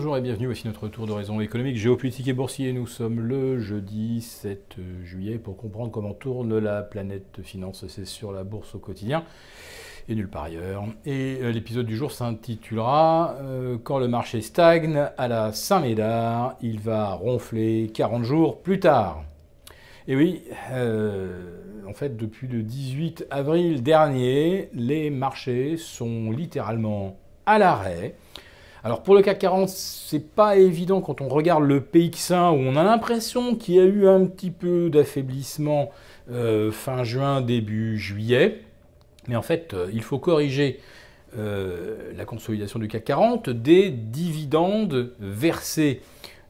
Bonjour et bienvenue, voici notre tour de Raison économique, géopolitique et boursier. Nous sommes le jeudi 7 juillet pour comprendre comment tourne la planète finance. C'est sur la bourse au quotidien et nulle part ailleurs. Et euh, l'épisode du jour s'intitulera euh, Quand le marché stagne à la Saint-Médard, il va ronfler 40 jours plus tard. Et oui, euh, en fait, depuis le 18 avril dernier, les marchés sont littéralement à l'arrêt alors pour le CAC 40, c'est pas évident quand on regarde le PX1 où on a l'impression qu'il y a eu un petit peu d'affaiblissement euh, fin juin, début juillet. Mais en fait, euh, il faut corriger euh, la consolidation du CAC 40 des dividendes versés.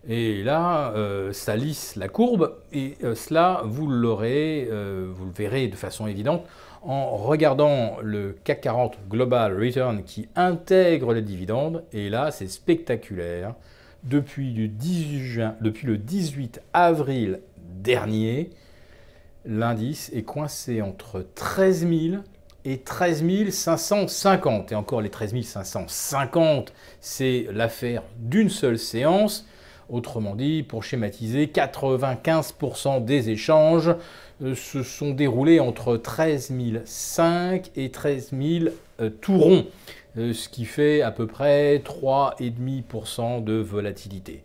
Et là, ça lisse la courbe et cela, vous l'aurez, vous le verrez de façon évidente en regardant le CAC 40 Global Return qui intègre les dividendes. Et là, c'est spectaculaire. Depuis le, 18 avril dernier, l'indice est coincé entre 13 000 et 13 550. Et encore les 13 550, c'est l'affaire d'une seule séance. Autrement dit, pour schématiser, 95% des échanges euh, se sont déroulés entre 13 005 et 13 000 euh, euh, ce qui fait à peu près 3,5% de volatilité.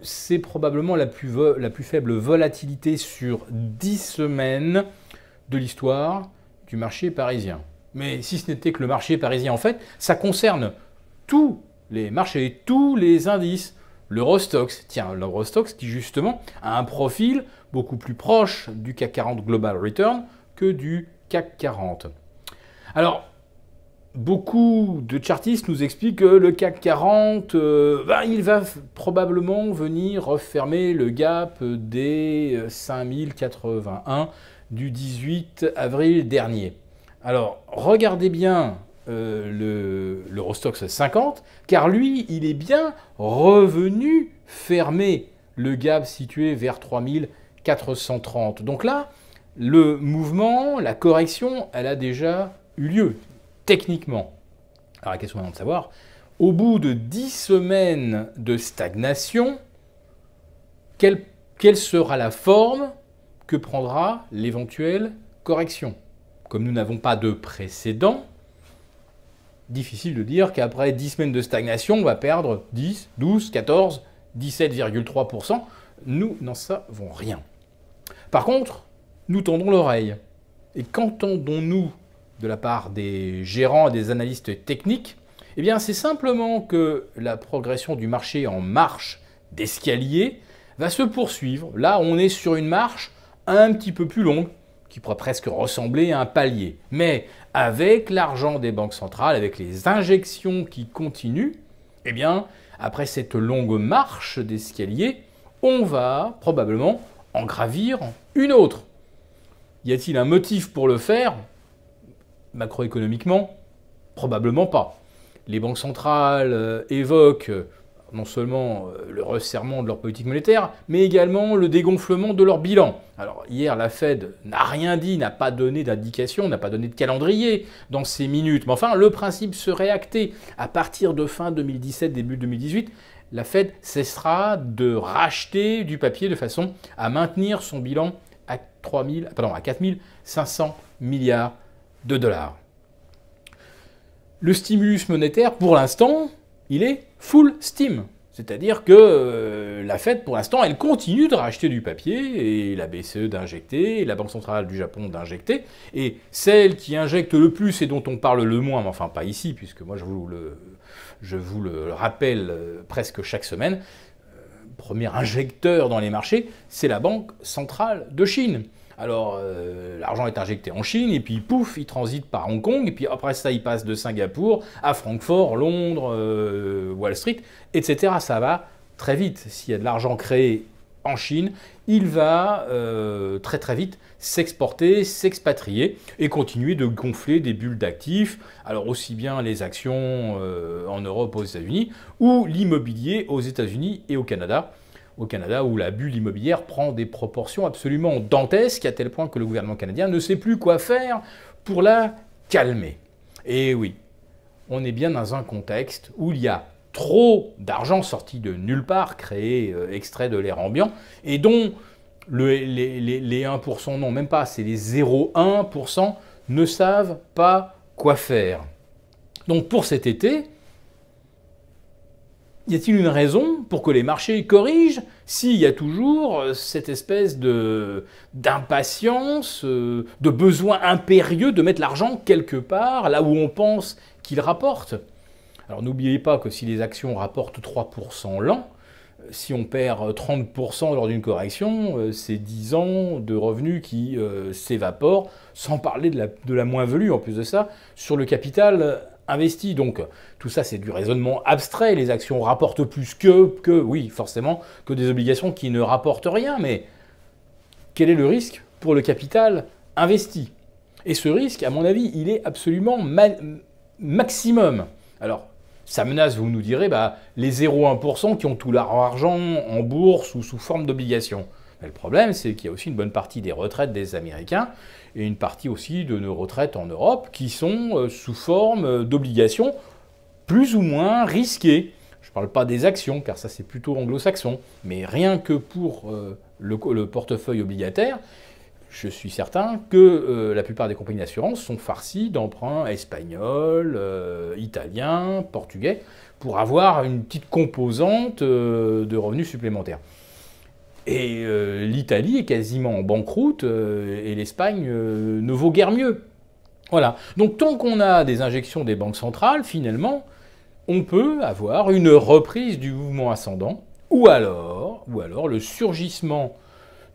C'est probablement la plus, la plus faible volatilité sur 10 semaines de l'histoire du marché parisien. Mais si ce n'était que le marché parisien, en fait, ça concerne tous les marchés, tous les indices l'Eurostox. Tiens, l'Eurostox qui justement a un profil beaucoup plus proche du CAC 40 Global Return que du CAC 40. Alors, beaucoup de chartistes nous expliquent que le CAC 40, euh, ben, il va probablement venir refermer le gap des 5081 euh, du 18 avril dernier. Alors, regardez bien euh, le le, Rostox 50, car lui, il est bien revenu fermer le gap situé vers 3430. Donc là, le mouvement, la correction, elle a déjà eu lieu, techniquement. Alors la question maintenant de savoir, au bout de 10 semaines de stagnation, quelle sera la forme que prendra l'éventuelle correction Comme nous n'avons pas de précédent, difficile de dire qu'après 10 semaines de stagnation, on va perdre 10, 12, 14, 17,3%. Nous n'en savons rien. Par contre, nous tendons l'oreille. Et qu'entendons-nous de la part des gérants et des analystes techniques Eh bien, c'est simplement que la progression du marché en marche d'escalier va se poursuivre. Là, on est sur une marche un petit peu plus longue, qui pourrait presque ressembler à un palier. Mais avec l'argent des banques centrales, avec les injections qui continuent, eh bien, après cette longue marche d'escalier, on va probablement en gravir une autre. Y a-t-il un motif pour le faire Macroéconomiquement, probablement pas. Les banques centrales euh, évoquent non seulement euh, le resserrement de leur politique monétaire, mais également le dégonflement de leur bilan. Alors hier, la Fed n'a rien dit, n'a pas donné d'indication, n'a pas donné de calendrier dans ces minutes. Mais enfin, le principe serait acté. À partir de fin 2017, début 2018, la Fed cessera de racheter du papier de façon à maintenir son bilan à, 3 à 4 500 milliards de dollars. Le stimulus monétaire, pour l'instant, il est full steam. C'est-à-dire que euh, la Fed, pour l'instant, elle continue de racheter du papier, et la BCE d'injecter, la Banque Centrale du Japon d'injecter, et celle qui injecte le plus et dont on parle le moins, mais enfin pas ici, puisque moi je vous le, je vous le rappelle euh, presque chaque semaine, euh, premier injecteur dans les marchés, c'est la Banque Centrale de Chine. Alors, euh, l'argent est injecté en Chine, et puis pouf, il transite par Hong Kong, et puis après ça, il passe de Singapour à Francfort, Londres, euh, Wall Street, etc. Ça va très vite. S'il y a de l'argent créé en Chine, il va euh, très très vite s'exporter, s'expatrier et continuer de gonfler des bulles d'actifs, alors aussi bien les actions en Europe aux États-Unis ou l'immobilier aux États-Unis et au Canada au Canada où la bulle immobilière prend des proportions absolument dantesques à tel point que le gouvernement canadien ne sait plus quoi faire pour la calmer. Et oui, on est bien dans un contexte où il y a trop d'argent sorti de nulle part, créé euh, extrait de l'air ambiant, et dont les 1%, non même pas, c'est les 0,1% ne savent pas quoi faire. Donc pour cet été, y a-t-il une raison pour que les marchés corrigent s'il y a toujours euh, cette espèce de d'impatience, euh, de besoin impérieux de mettre l'argent quelque part, là où on pense qu'il rapporte Alors n'oubliez pas que si les actions rapportent 3% l'an, euh, si on perd 30% lors d'une correction, c'est 10 ans de revenus qui s'évaporent, sans parler de la, de la moins-value en plus de ça, sur le capital investi. Donc tout ça, c'est du raisonnement abstrait. Les actions rapportent plus que, que, oui, forcément, que des obligations qui ne rapportent rien. Mais quel est le risque pour le capital investi Et ce risque, à mon avis, il est absolument maximum. Alors, ça menace, vous nous direz, bah, les 0,1% qui ont tout leur argent en bourse ou sous forme d'obligations le problème, c'est qu'il y a aussi une bonne partie des retraites des Américains et une partie aussi de nos retraites en Europe qui sont euh, sous forme euh, d'obligations plus ou moins risquées. Je ne parle pas des actions, car ça c'est plutôt anglo-saxon, mais rien que pour euh, le, portefeuille obligataire, je suis certain que la plupart des compagnies d'assurance sont farcies d'emprunts espagnols, italiens, portugais, pour avoir une petite composante de revenus supplémentaires. Et euh, l'Italie est quasiment en banqueroute euh, et l'Espagne euh, ne vaut guère mieux. Voilà. Donc tant qu'on a des injections des banques centrales, finalement, on peut avoir une reprise du mouvement ascendant ou alors, ou alors le surgissement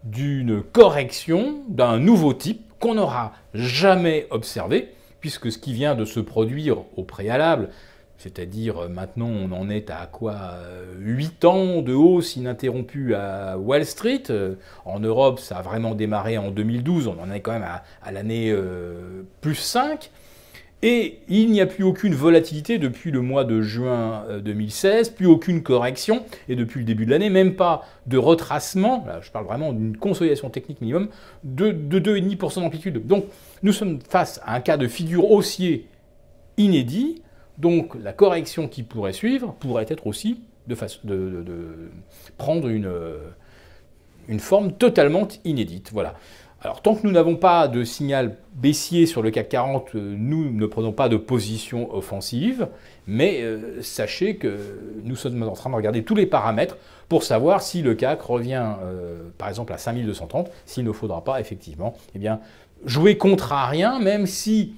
d'une correction d'un nouveau type qu'on n'aura jamais observé, puisque ce qui vient de se produire au préalable, c'est-à-dire euh, maintenant on en est à quoi 8 euh, ans de hausse ininterrompue à Wall Street. Euh, en Europe ça a vraiment démarré en 2012, on en est quand même à, l'année plus 5. Et il n'y a plus aucune volatilité depuis le mois de juin 2016, plus aucune correction, et depuis le début de l'année, même pas de retracement, là je parle vraiment d'une consolidation technique minimum, de, de 2,5% d'amplitude. Donc nous sommes face à un cas de figure haussier inédit, donc la correction qui pourrait suivre pourrait être aussi de, prendre euh, une, forme totalement inédite. Voilà. Alors tant que nous n'avons pas de signal baissier sur le CAC 40, euh, nous ne prenons pas de position offensive, mais euh, sachez que nous sommes en train de regarder tous les paramètres pour savoir si le CAC revient par exemple à 5230, s'il ne faudra pas effectivement eh bien, jouer contre à rien, même si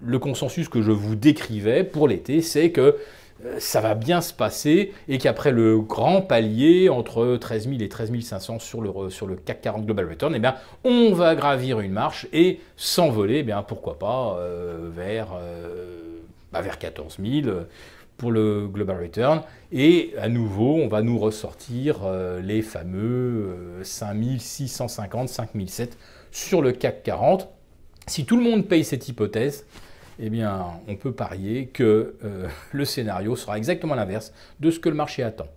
le consensus que je vous décrivais pour l'été, c'est que euh, ça va bien se passer et qu'après le grand palier entre 13 000 et 13 500 sur le, sur le CAC 40 Global Return, eh on va gravir une marche et s'envoler, eh pourquoi pas, euh, vers, euh, bah, vers 14 000 pour le Global Return. Et à nouveau, on va nous ressortir les fameux 5650, 700 sur le CAC 40. Si tout le monde paye cette hypothèse, eh bien, on peut parier que euh, le scénario sera exactement l'inverse de ce que le marché attend.